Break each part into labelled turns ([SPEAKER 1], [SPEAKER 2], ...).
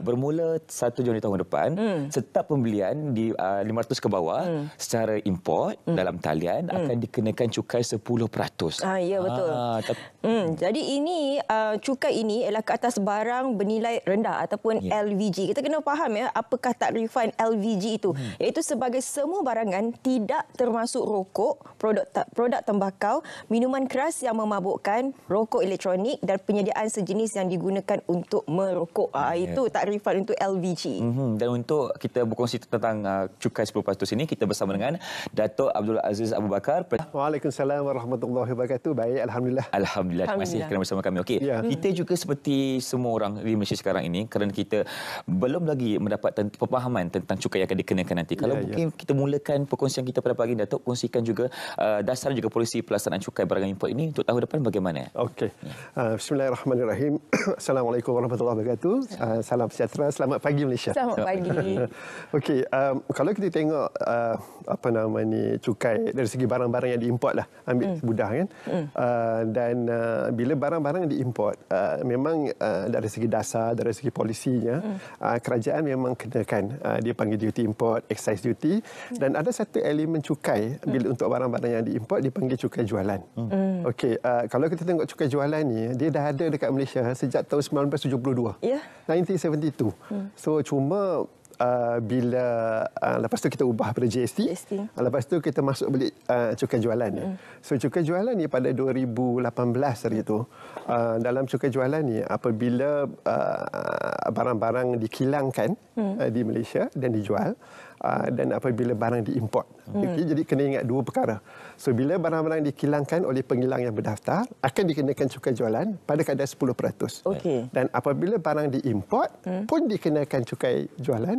[SPEAKER 1] Bermula 1 Januari tahun depan, hmm. setiap pembelian di uh, ah, 500 ke bawah hmm. secara import hmm. dalam talian hmm. akan dikenakan cukai 10%. Ah
[SPEAKER 2] ya betul. Ah, tak... hmm. jadi ini uh, cukai ini ialah ke atas barang bernilai rendah ataupun yeah. LVG. Kita kena faham ya apakah tak refund LVG itu hmm. iaitu sebagai semua barangan tidak termasuk rokok, produk produk tembakau, minuman keras yang memabukkan, rokok elektronik dan penyediaan sejenis yang digunakan untuk merokok. Ah ya. itu tak dapat refund untuk LVG.
[SPEAKER 1] Mm-hmm. Dan untuk kita berkongsi tentang uh, cukai 10% ini, kita bersama dengan
[SPEAKER 3] Dato' Abdul Aziz Abu Bakar. Waalaikumsalam warahmatullahi wabarakatuh. Baik, Alhamdulillah.
[SPEAKER 1] Alhamdulillah, terima kasih kerana bersama kami. Okey, yeah. Kita juga seperti semua orang di Malaysia sekarang ini, kerana kita belum lagi mendapat pemahaman tentang cukai yang akan dikenakan nanti. Kalau yeah, ya. mungkin yeah. kita mulakan perkongsian kita pada pagi ini, Dato' kongsikan juga uh, dasar juga polisi pelaksanaan cukai barang impor ini untuk tahun depan bagaimana?
[SPEAKER 3] Okey. Ya. Uh, Bismillahirrahmanirrahim. Assalamualaikum warahmatullahi wabarakatuh. Uh, salam sejahtera. Selamat pagi Malaysia. Selamat pagi. Okey, um, kalau kita tengok uh, apa nama ni cukai dari segi barang-barang yang diimport lah, ambil mm. mudah kan. Mm. Uh, dan uh, bila barang-barang diimport, uh, memang uh, dari segi dasar, dari segi polisinya, mm. uh, kerajaan memang kenakan uh, dia panggil duty import, excise duty. Mm. Dan ada satu elemen cukai hmm. bila untuk barang-barang yang diimport dipanggil cukai jualan. Mm. Okey, uh, kalau kita tengok cukai jualan ni, dia dah ada dekat Malaysia sejak tahun 1972. Ya. Yeah itu. Hmm. So cuma Uh, bila uh, lepas tu kita ubah pada GST, GST. Uh, lepas tu kita masuk beli uh, cukai jualan. Mm. So cukai jualan ni pada 2018 hari itu, uh, dalam cukai jualan ni apabila uh, barang-barang uh, dikilangkan mm. uh, di Malaysia dan dijual, Uh, dan apabila barang diimport. Hmm. Okay, jadi kena ingat dua perkara. So bila barang-barang dikilangkan oleh pengilang yang berdaftar, akan dikenakan cukai jualan pada kadar 10%. Okay. Dan apabila barang diimport, hmm. pun dikenakan cukai jualan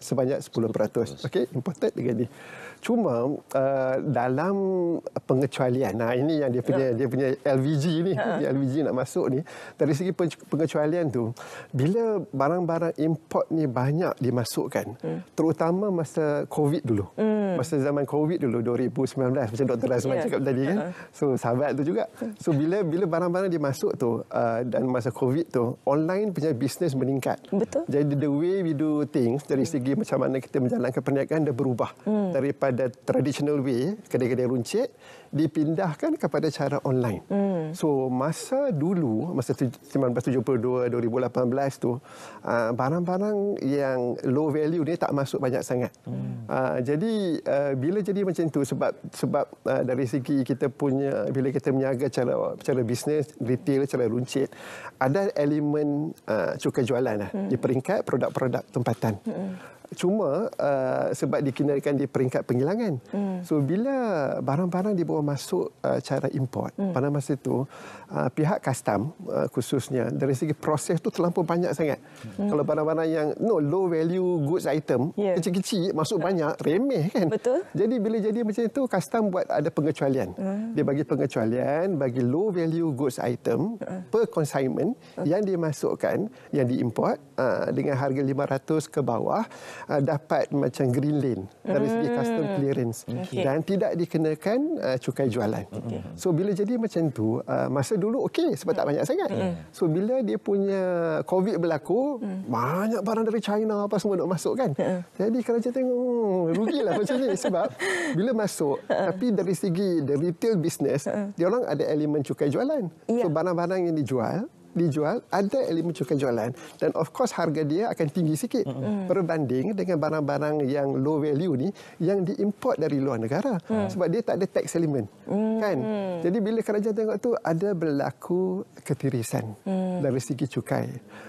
[SPEAKER 3] sebanyak 10%. Okey, imported dengan ni. Cuma uh, dalam pengecualian. Nah, ini yang dia punya ya. dia punya LVG ni, ya. dia LVG nak masuk ni. Dari segi pengecualian tu, bila barang-barang import ni banyak dimasukkan, hmm. terutama masa COVID dulu. Hmm. Masa zaman COVID dulu 2019 macam Dr. Azman ya. cakap tadi kan. Ha. So sahabat tu juga. So bila bila barang-barang dimasuk tu uh, dan masa COVID tu, online punya bisnes meningkat. Betul. Jadi the way we do things dari hmm. segi strategi macam mana kita menjalankan perniagaan dah berubah hmm. daripada traditional way kedai-kedai runcit dipindahkan kepada cara online. Hmm. So masa dulu masa 1972 2018 tu ah, barang-barang yang low value ni tak masuk banyak sangat. Hmm. Ah, jadi ah, bila jadi macam tu sebab sebab dari segi kita punya bila kita meniaga cara cara bisnes retail cara runcit ada elemen cukai jualan lah. hmm. di peringkat produk-produk tempatan. Hmm cuma uh, sebab dikenalkan di peringkat pengilangan, Hmm. So bila barang-barang dibawa masuk uh, cara import hmm. pada masa itu uh, pihak custom uh, khususnya dari segi proses tu terlalu banyak sangat. Hmm. Kalau barang-barang yang no low value goods item yeah. kecil-kecil masuk banyak remeh kan. Betul. Jadi bila jadi macam itu custom buat ada pengecualian. Hmm. Dia bagi pengecualian bagi low value goods item hmm. per consignment hmm. yang dimasukkan yang diimport uh, dengan harga 500 ke bawah uh, dapat macam green lane dari segi hmm. custom clearance okay. dan tidak dikenakan uh, cukai jualan. Okay. Hmm. So bila jadi macam tu, uh, masa dulu okey sebab tak hmm. banyak sangat. So bila dia punya COVID berlaku, hmm. banyak barang dari China apa semua nak masuk kan. Jadi kerajaan tengok rugilah macam ni sebab bila masuk tapi dari segi the retail business, dia orang ada elemen cukai jualan. So barang-barang yang dijual dijual, ada elemen cukai jualan dan of course harga dia akan tinggi sikit mm. berbanding dengan barang-barang yang low value ni yang diimport dari luar negara mm. sebab dia tak ada tax elemen. Mm. Kan? Jadi bila kerajaan tengok tu ada berlaku ketirisan mm. dari segi cukai.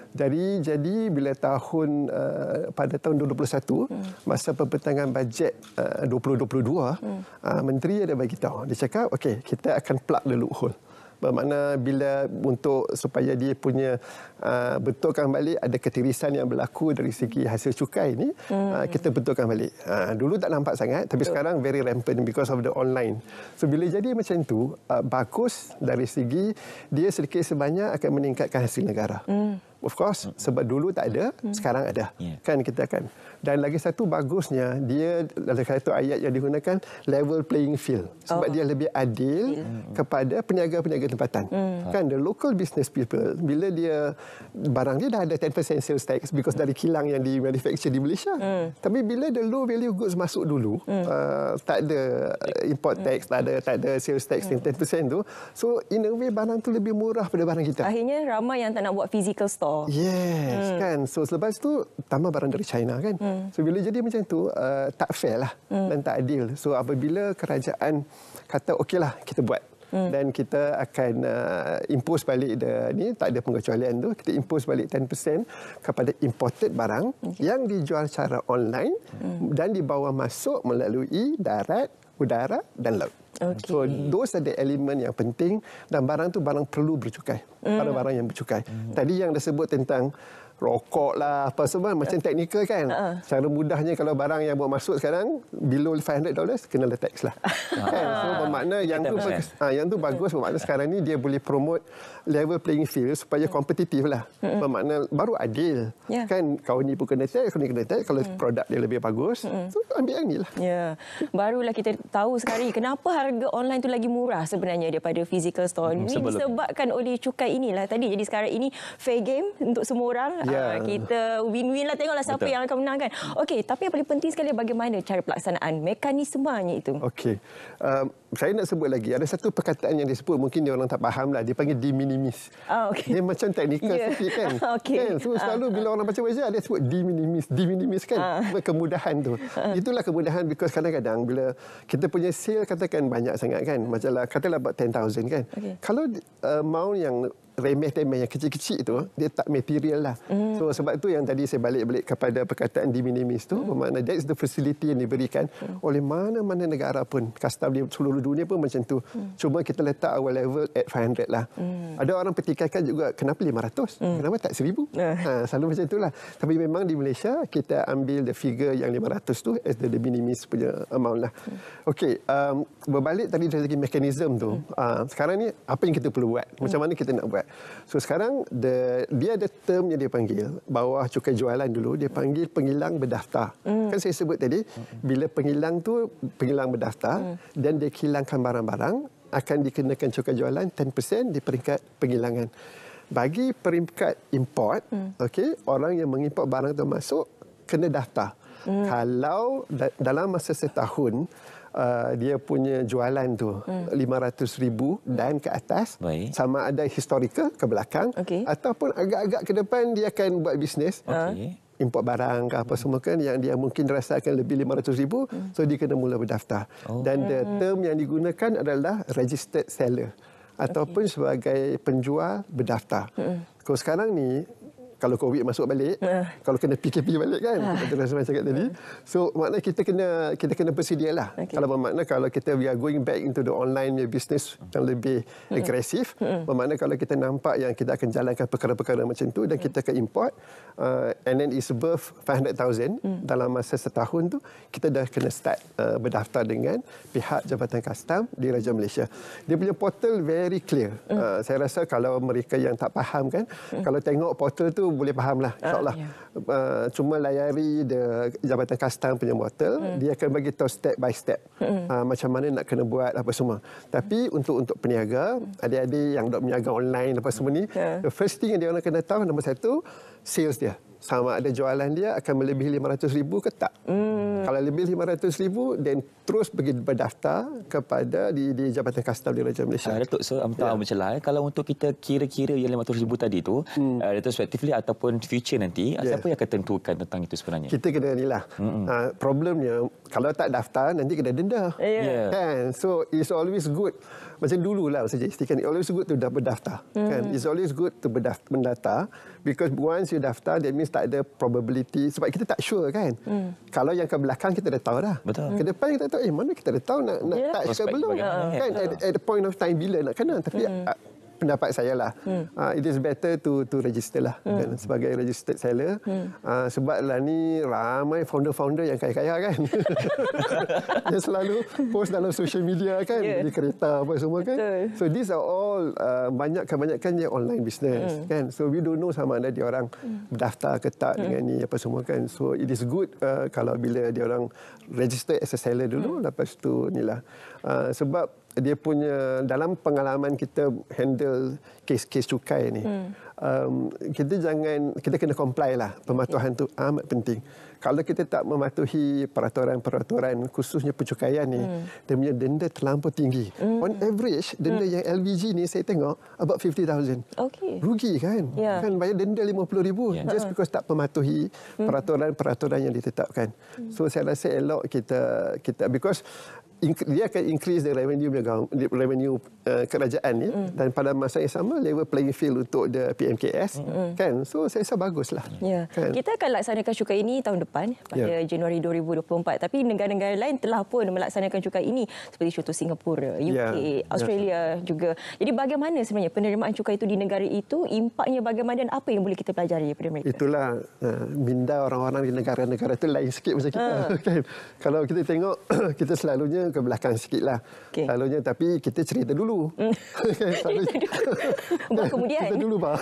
[SPEAKER 3] Jadi jadi bila tahun uh, pada tahun 2021 mm. masa pembentangan bajet eh, uh, 2022 mm. uh, menteri ada bagi tahu dia cakap okey kita akan plug the loophole bermakna bila untuk supaya dia punya uh, betulkan balik ada ketirisan yang berlaku dari segi hasil cukai ini uh, hmm. uh, kita betulkan balik uh, dulu tak nampak sangat tapi Betul. sekarang very rampant because of the online so bila jadi macam tu uh, bagus dari segi dia sedikit sebanyak akan meningkatkan hasil negara hmm. Of course, mm sebab dulu tak ada, mm sekarang ada. Yeah. Kan kita kan. Dan lagi satu bagusnya, dia dalam satu ayat yang digunakan, level playing field. Sebab oh. dia lebih adil mm kepada peniaga-peniaga tempatan. Mm. Kan the local business people, bila dia, barang dia dah ada 10% sales tax because dari kilang yang di-manufacture di Malaysia. Mm. Tapi bila the low value goods masuk dulu, mm. uh, tak ada import mm. tax, tak ada tak ada sales tax mm. 10% tu. So in a way, barang tu lebih murah pada barang kita.
[SPEAKER 2] Akhirnya ramai yang tak nak buat physical store.
[SPEAKER 3] Yes, hmm. kan. So selepas tu tambah barang dari China kan. Hmm. So bila jadi macam tu uh, tak fair lah hmm. dan tak adil. So apabila kerajaan kata okeylah kita buat Hmm. dan kita akan uh, impose balik the ni tak ada pengecualian tu kita impose balik 10% kepada imported barang okay. yang dijual secara online hmm. dan dibawa masuk melalui darat, udara dan laut. Okay. So those are the element yang penting dan barang tu barang perlu bercukai. Mm. Barang-barang yang bercukai. Mm. Tadi yang dah sebut tentang rokok lah apa semua kan macam ya. teknikal kan uh. cara mudahnya kalau barang yang buat masuk sekarang below 500 dollars kena the lah
[SPEAKER 2] uh. kan so bermakna
[SPEAKER 3] yang tu bagus ha, yang tu bagus bermakna sekarang ni dia boleh promote level playing field supaya kompetitif ya. lah uh. bermakna baru adil yeah. kan kau ni pun kena tax kau ni kena tax kalau uh. produk dia lebih bagus uh. so ambil yang ni
[SPEAKER 2] lah ya yeah. barulah kita tahu sekarang kenapa harga online tu lagi murah sebenarnya daripada physical store ini disebabkan oleh cukai inilah tadi jadi sekarang ini fair game untuk semua orang ya yeah. Ya. kita win-win lah tengoklah siapa Betul. yang akan menang kan. Okey, tapi yang paling penting sekali bagaimana cara pelaksanaan mekanismenya
[SPEAKER 3] itu. Okey. Um, saya nak sebut lagi ada satu perkataan yang disebut mungkin dia orang tak fahamlah dia panggil de minimis. Oh, ah, okay. Dia macam teknikal yeah. sikit kan. okay. Kan so, ah. selalu uh. bila orang baca wajah dia sebut de minimis, de minimis kan. Uh. Ah. Kemudahan tu. Itulah kemudahan because kadang-kadang bila kita punya sale katakan banyak sangat kan. Macamlah katalah about 10,000 kan. Okay. Kalau uh, amount yang remeh-temeh yang kecil-kecil itu, dia tak material lah. Mm. So, sebab itu yang tadi saya balik-balik kepada perkataan de minimis itu, mm. bermakna that is the facility yang diberikan mm. oleh mana-mana negara pun. Custom di seluruh dunia pun macam tu. Mm. Cuma kita letak our level at 500 lah. Mm. Ada orang petikaikan juga, kenapa 500? Mm. Kenapa tak 1,000? Uh. Eh. Ha, selalu macam itulah. Tapi memang di Malaysia, kita ambil the figure yang 500 tu as the de minimis punya amount lah. Mm. Okey, um, berbalik tadi dari segi mekanisme tu, mm. uh, sekarang ni apa yang kita perlu buat? Macam hmm. mana kita nak buat? So sekarang the, dia ada term yang dia panggil bawah cukai jualan dulu dia panggil pengilang berdaftar. Mm. Kan saya sebut tadi bila pengilang tu pengilang berdaftar mm. dan dia hilangkan barang-barang akan dikenakan cukai jualan 10% di peringkat pengilangan. Bagi peringkat import, mm. okey, orang yang mengimport barang tu masuk kena daftar. Mm. Kalau da dalam masa setahun uh, dia punya jualan tu hmm. 500 ribu dan ke atas Baik. sama ada historical ke belakang okay. ataupun agak-agak ke depan dia akan buat bisnes okay. Ha. import barang ke apa semua kan yang dia mungkin rasakan lebih 500 ribu hmm. so dia kena mula berdaftar oh. dan the hmm. term yang digunakan adalah registered seller ataupun okay. sebagai penjual berdaftar. Hmm. Kalau sekarang ni kalau COVID masuk balik, uh. kalau kena PKP balik kan, uh. macam saya cakap tadi. Ha. So, makna kita kena kita kena bersedia lah. Okay. Kalau bermakna kalau kita we are going back into the online business yang lebih uh. agresif, uh. bermakna kalau kita nampak yang kita akan jalankan perkara-perkara macam tu dan kita akan import, uh, and then it's worth 500,000 uh. Hmm. dalam masa setahun tu, kita dah kena start uh, berdaftar dengan pihak Jabatan Kastam di Raja Malaysia. Dia punya portal very clear. Uh. Uh, saya rasa kalau mereka yang tak faham kan, uh. kalau tengok portal tu boleh fahamlah ah, insyaallah. Ya. Uh, cuma layari the jabatan kastam punya portal, hmm. dia akan bagi tahu step by step. Hmm. Uh, macam mana nak kena buat apa semua. Tapi hmm. untuk untuk peniaga, hmm. adik-adik yang dok berniaga online apa semua ni, ya. the first thing yang dia orang kena tahu nombor satu, sales dia sama ada jualan dia akan melebihi RM500,000 ke tak. Hmm. Kalau lebih RM500,000, then terus pergi berdaftar kepada di, di Jabatan Kastam di Raja Malaysia.
[SPEAKER 1] Uh, Datuk, so, um, yeah. macam lah, eh, kalau untuk kita kira-kira yang RM500,000 tadi itu, hmm. uh, ah, retrospectively ataupun future nanti, yeah. siapa yang akan tentukan tentang itu sebenarnya? Kita
[SPEAKER 3] kena ni lah. Hmm. Uh, problemnya, kalau tak daftar, nanti kena denda. Yeah. Yeah. And so, it's always good macam dulu lah saya istikan, it's always good to berdaftar. Hmm. Kan? It's always good to berdaftar, mendata because once you daftar, that means tak ada probability sebab kita tak sure kan. Hmm. Kalau yang ke belakang kita dah tahu dah. Betul. Ke depan kita tahu, eh mana kita dah tahu nak, nak yeah. touch ke belum. Kan? At, at the point of time bila nak kena. Tapi hmm. Uh, pendapat saya lah. Hmm. Uh, it is better to to register lah hmm. kan, sebagai registered seller. Hmm. Uh, sebab lah ni ramai founder-founder yang kaya-kaya kan. Dia selalu post dalam social media kan. Yeah. Di kereta apa semua kan. Betul. So these are all uh, ah, banyak kebanyakan yang online business hmm. kan. So we don't know sama ada dia orang berdaftar hmm. ke tak hmm. dengan ni apa semua kan. So it is good uh, kalau bila dia orang register as a seller dulu hmm. lepas tu ni lah. Uh, sebab dia punya dalam pengalaman kita handle kes-kes cukai ni hmm. um, kita jangan kita kena comply lah pematuhan okay. tu amat penting kalau kita tak mematuhi peraturan-peraturan khususnya pencukaian ni hmm. dia punya denda terlampau tinggi hmm. on average denda hmm. yang LVG ni saya tengok about 50,000 okay. rugi kan yeah. kan bayar denda 50,000 yeah. just because tak mematuhi hmm. peraturan-peraturan yang ditetapkan hmm. so saya rasa elok kita kita because dia akan increase the revenue revenue uh, kerajaan ya mm. dan pada masa yang sama level playing field untuk the PMKS mm. kan so saya rasa baguslah ya yeah. kan?
[SPEAKER 2] kita akan laksanakan cukai ini tahun depan pada yeah. Januari 2024 tapi negara-negara lain telah pun melaksanakan cukai ini seperti contoh Singapura UK yeah. Australia yeah. juga jadi bagaimana sebenarnya penerimaan cukai itu di negara itu impaknya bagaimana dan apa yang boleh kita pelajari daripada mereka
[SPEAKER 3] itulah uh, minda orang-orang di negara-negara itu lain sikit macam kita uh. kan kalau kita tengok kita selalu nya Kan, ke belakang sikit lah. Okay. Selalunya, tapi kita cerita dulu. Cerita mm. kan, dulu. kemudian. Cerita dulu, Pak.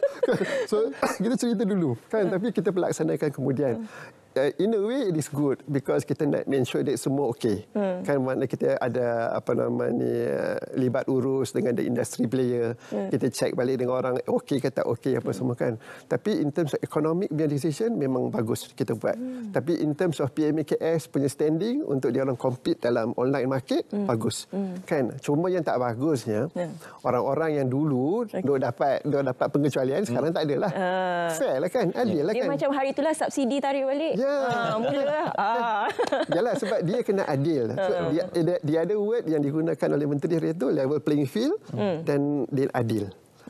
[SPEAKER 3] so, kita cerita dulu. kan? Tapi kita pelaksanakan kemudian. Mm. Uh, in a way it is good because kita nak make sure that semua okey. Hmm. Kan mana kita ada apa nama ni uh, libat urus dengan the industry player. Hmm. Kita check balik dengan orang okey ke tak okey apa hmm. semua kan. Tapi in terms of economic punya decision memang bagus kita buat. Hmm. Tapi in terms of PMKS punya standing untuk dia orang compete dalam online market hmm. bagus. Hmm. Kan cuma yang tak bagusnya yeah. orang-orang yang dulu okay. dok dapat dok dapat pengecualian hmm. sekarang tak ada lah. Uh, ah. Fair lah kan. Adil ya. lah kan. Macam
[SPEAKER 2] hari itulah subsidi tarik balik. Ya, mula. Ha, mula lah.
[SPEAKER 3] Yalah, sebab dia kena adil. Ah. So, dia, dia ada word yang digunakan oleh Menteri hari itu, level playing field hmm. dan dia adil.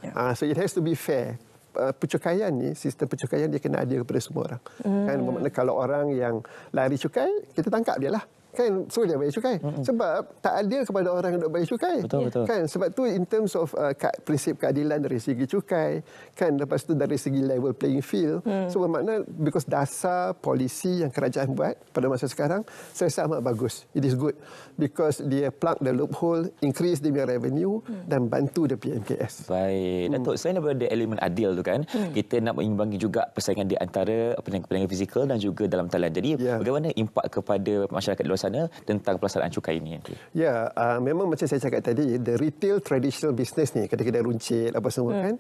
[SPEAKER 3] Yeah. Ya. Ha, so it has to be fair. Uh, ah, pecukaian ni, sistem pecukaian dia kena adil kepada semua orang. Hmm. Kan, kalau orang yang lari cukai, kita tangkap dia lah kan suruh dia bayar cukai mm-hmm. sebab tak adil kepada orang yang nak bayar cukai betul, yeah. kan sebab tu in terms of uh, prinsip keadilan dari segi cukai kan lepas tu dari segi level playing field mm. so bermakna because dasar polisi yang kerajaan buat pada masa sekarang saya rasa amat bagus it is good because dia plug the loophole increase the punya revenue mm. dan bantu the PMKS
[SPEAKER 1] baik mm. Datuk selain daripada elemen adil tu kan mm. kita nak mengimbangi juga persaingan di antara peniaga-peniaga fizikal dan juga dalam talian jadi yeah. bagaimana impak kepada masyarakat luas daripada sana tentang pelaksanaan cukai ini
[SPEAKER 3] Ya, uh, memang macam saya cakap tadi, the retail traditional business ni, kedai-kedai runcit apa semua hmm. kan,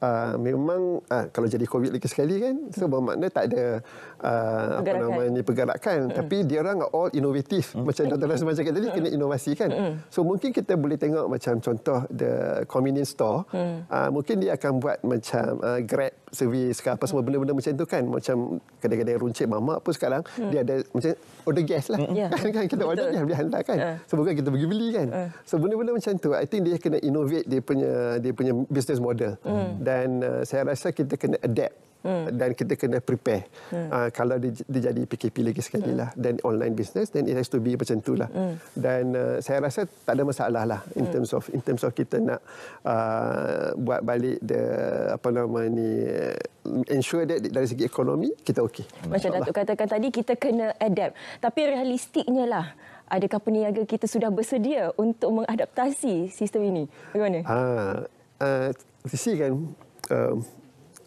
[SPEAKER 3] uh, memang uh, kalau jadi COVID lagi sekali kan, so hmm. bermakna tak ada uh, apa namanya ni pergerakan. Hmm. Tapi dia orang all inovatif, Hmm. Macam Dr. Rasman cakap tadi, kena inovasi kan. Hmm. So mungkin kita boleh tengok macam contoh the convenience store, hmm. uh, mungkin dia akan buat macam uh, grab servis ke apa semua benda-benda macam tu kan macam kedai-kedai runcit mama pun sekarang hmm. dia ada macam order gas lah hmm. yeah. kan, kan kita order gas dia hantar kan yeah. semoga kita pergi beli kan yeah. Hmm. so benda-benda macam tu I think dia kena innovate dia punya dia punya business model hmm. dan uh, saya rasa kita kena adapt Hmm. dan kita kena prepare hmm. uh, kalau dia, dia jadi PKP lagi sekali hmm. lah dan online business then it has to be macam tu lah hmm. dan uh, saya rasa tak ada masalah lah in hmm. terms of in terms of kita nak uh, buat balik the apa nama ni ensure that dari segi ekonomi kita okey hmm.
[SPEAKER 2] macam Datuk katakan tadi kita kena adapt tapi realistiknya lah adakah peniaga kita sudah bersedia untuk mengadaptasi sistem ini bagaimana? Ah,
[SPEAKER 3] uh, uh, kan uh,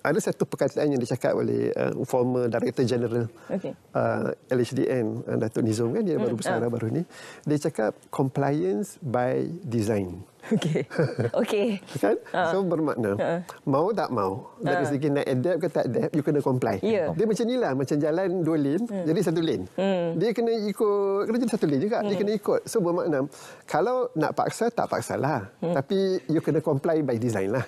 [SPEAKER 3] ada satu perkataan yang dicakap oleh uh, former director general okay. uh, LHDN uh, Datuk Nizam kan dia baru hmm. bersara ah. baru ni dia cakap compliance by design hmm. Okey. Okey. kan? Ha. So bermakna uh. mau tak mau dari ha. segi nak adapt ke tak adapt you kena comply. Yeah. Dia macam nilah macam jalan dua lane hmm. jadi satu lane. Hmm. Dia kena ikut kena jadi satu lane juga. Hmm. Dia kena ikut. So bermakna kalau nak paksa tak paksalah. Hmm. Tapi you kena comply by design lah.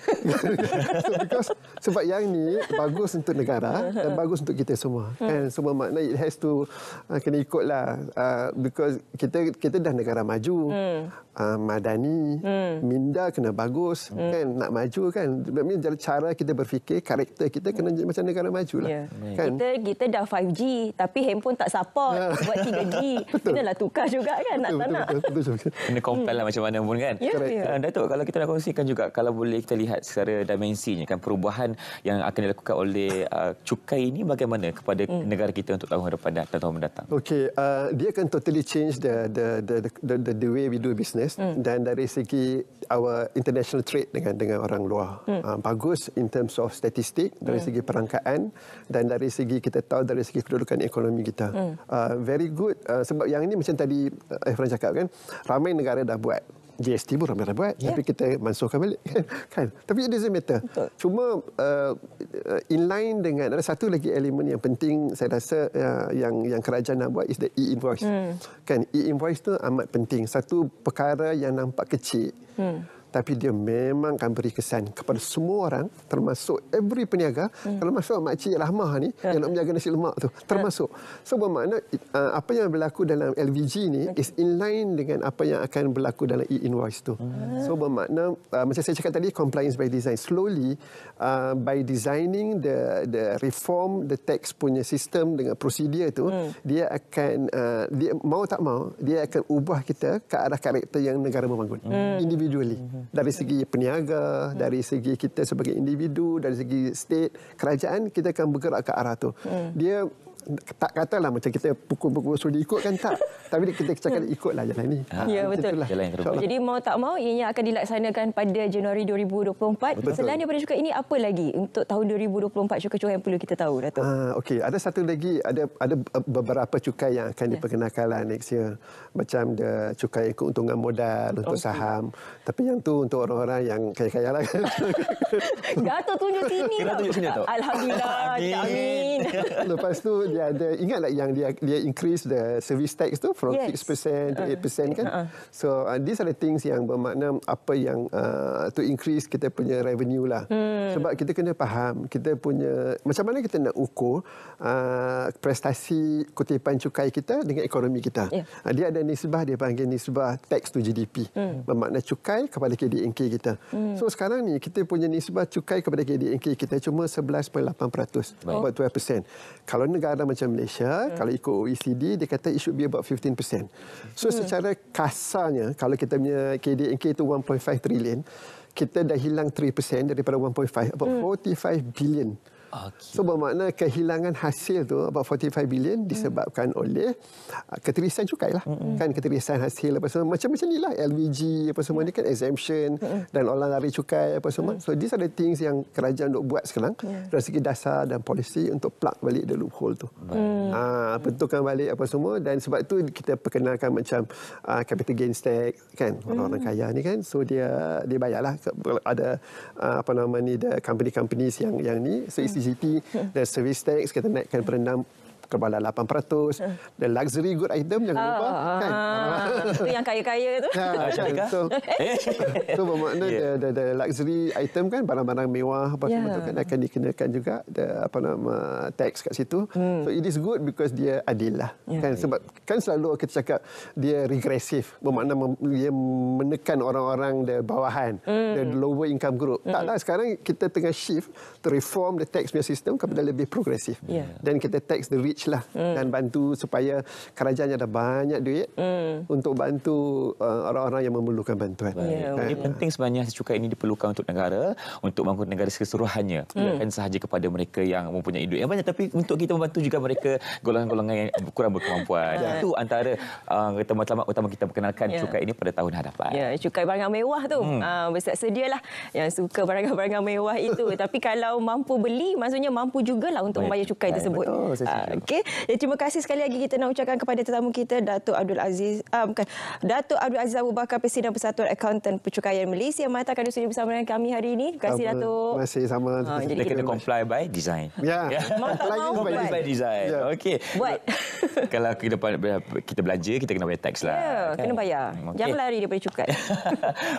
[SPEAKER 3] so, because sebab yang ni bagus untuk negara dan bagus untuk kita semua. Hmm. Kan? So bermakna it has to uh, kena ikutlah uh, because kita kita dah negara maju. Hmm. Uh, madani. Hmm hmm. minda kena bagus hmm. kan nak maju kan maksudnya cara kita berfikir karakter kita kena hmm. macam negara majulah yeah. kan kita
[SPEAKER 2] kita dah 5G tapi handphone tak support buat 3G kenalah tukar juga kan nak betul, tak betul, nak
[SPEAKER 1] betul, betul, betul. kena compile lah macam mana pun kan yeah, yeah. Uh, Datuk kalau kita nak kongsikan juga kalau boleh kita lihat secara dimensinya kan perubahan yang akan dilakukan oleh uh, cukai ini bagaimana kepada hmm. negara kita untuk tahun depan dan tahun mendatang
[SPEAKER 3] okey uh, dia akan totally change the the the the the, the, way we do business hmm. dan dari segi uh, our international trade dengan dengan orang luar. Hmm. Uh, bagus in terms of statistik dari hmm. segi perangkaan dan dari segi kita tahu dari segi kedudukan ekonomi kita. Hmm. Uh, very good uh, sebab yang ini macam tadi Efran eh, cakap kan ramai negara dah buat. GST pun ramai orang buat. Yeah. Tapi kita mansuhkan balik. Kan? kan? Tapi it doesn't matter. Betul. Cuma uh, uh in line dengan, ada satu lagi elemen yang penting saya rasa uh, yang yang kerajaan nak buat is the e-invoice. Hmm. Kan? E-invoice tu amat penting. Satu perkara yang nampak kecil. Hmm tapi dia memang akan beri kesan kepada semua orang termasuk every peniaga hmm. termasuk makcik Rahmah ni yeah. yang nak menjaga nasi lemak tu ya. termasuk yeah. so bermakna uh, apa yang berlaku dalam LVG ni okay. Ya. is in line dengan apa yang akan berlaku dalam e-invoice tu hmm. so bermakna uh, macam saya cakap tadi compliance by design slowly uh, by designing the the reform the tax punya sistem dengan prosedur tu hmm. dia akan dia mau tak mau dia akan ubah kita ke arah karakter yang negara membangun hmm. individually hmm dari segi peniaga, hmm. dari segi kita sebagai individu, dari segi state, kerajaan, kita akan bergerak ke arah tu. Hmm. Dia tak katalah macam kita pukul-pukul suruh ikut kan tak tapi kita cakap hmm. ikutlah jalan ini. Ya ha, betul. Itulah. Jalan yang Jadi
[SPEAKER 2] mau tak mau ianya akan dilaksanakan pada Januari 2024. Betul. Selain daripada
[SPEAKER 3] cukai ini apa lagi untuk tahun 2024 cukai cukai yang perlu kita tahu Datuk? Ah ha, okey ada satu lagi ada ada beberapa cukai yang akan ya. diperkenalkan ya. next year macam the cukai keuntungan modal untuk okay. saham tapi yang tu untuk orang-orang yang kaya-kaya lah.
[SPEAKER 2] Gato tunjuk sini. tunjuk sini tu. Alhamdulillah. Amin. Amin.
[SPEAKER 3] Lepas tu dia ada ingatlah yang dia dia increase the service tax tu from yes. 6% to 8% uh-huh. kan uh. so uh, these are the things yang bermakna apa yang uh, to increase kita punya revenue lah hmm. sebab kita kena faham kita punya macam mana kita nak ukur uh, prestasi kutipan cukai kita dengan ekonomi kita yeah. uh, dia ada nisbah dia panggil nisbah tax to GDP hmm. bermakna cukai kepada KDNK kita hmm. so sekarang ni kita punya nisbah cukai kepada KDNK kita cuma 11.8% about 12% kalau negara kadang macam Malaysia, yeah. Hmm. kalau ikut OECD, dia kata it should be about 15%. So, hmm. secara kasarnya, kalau kita punya KDNK itu 1.5 trilion, kita dah hilang 3% daripada 1.5, about mm. 45 billion. Okay. So bermakna kehilangan hasil tu about 45 billion, hmm. disebabkan mm. oleh uh, keterisan cukai lah. Mm-hmm. Kan keterisan hasil apa semua. Macam-macam ni lah. LVG apa semua mm. ni hmm. kan exemption mm. dan orang lari cukai apa semua. Mm. So these are the things yang kerajaan nak buat sekarang. Mm. Dari segi dasar dan polisi untuk plug balik the loophole tu. Mm. Uh, ah, bentukan balik apa semua. Dan sebab tu kita perkenalkan macam uh, capital gains tax kan. Hmm. Orang-orang kaya ni kan. So dia dia bayar lah. Ada uh, apa nama ni the company-company yang yang ni. So mm electricity, the service tax kita naikkan per kepala 8%. Hmm. The luxury good item jangan ah, lupa. Ah, kan? ah, itu
[SPEAKER 2] yang kaya-kaya itu. Macam mana?
[SPEAKER 3] Itu so, bermakna eh? yeah. the, the, the luxury item kan, barang-barang mewah apa yeah. semua itu ya. kan akan dikenakan juga the, apa nama tax kat situ. Hmm. So it is good because dia adil lah. Yeah. Kan? Sebab kan selalu kita cakap dia regresif. Bermakna dia menekan orang-orang the bawahan, hmm. the lower income group. Hmm. Taklah sekarang kita tengah shift to reform the tax system kepada lebih progresif. Yeah. Dan kita tax the rich outreach lah mm. dan bantu supaya kerajaan ada banyak duit mm. untuk bantu uh, orang-orang uh, yang memerlukan bantuan. Yeah, ya, ha. kan? Ini penting
[SPEAKER 1] sebenarnya cukai ini diperlukan untuk negara untuk membangun negara keseluruhannya. Hmm. Bukan mm. sahaja kepada mereka yang mempunyai duit yang banyak tapi untuk kita membantu juga mereka golongan-golongan yang kurang berkemampuan. Yeah. Itu antara tema tempat uh, utama kita perkenalkan yeah. cukai ini pada tahun hadapan.
[SPEAKER 2] Ya, yeah, cukai barang mewah tu. Mm. Uh, ah, sedialah yang suka barang-barang mewah itu tapi kalau mampu beli maksudnya mampu juga lah untuk membayar cukai tersebut. Betul, Okey. Ya, terima kasih sekali lagi kita nak ucapkan kepada tetamu kita Datuk Abdul Aziz um, bukan Datuk Abdul Aziz Abu Bakar Presiden Persatuan Accountant Pencukaian Malaysia yang mengatakan sudi bersama dengan kami hari ini. Terima kasih Datuk. Terima kasih
[SPEAKER 1] sama. Ha, jadi kita, kita comply by design. Ya. Yeah.
[SPEAKER 2] Yeah. comply by
[SPEAKER 1] design. Yeah. Okey. Buat. Kalau kita kita belanja kita kena bayar tax lah. Ya, yeah, kan? kena bayar. Okay. Janganlah
[SPEAKER 2] hari daripada cukai.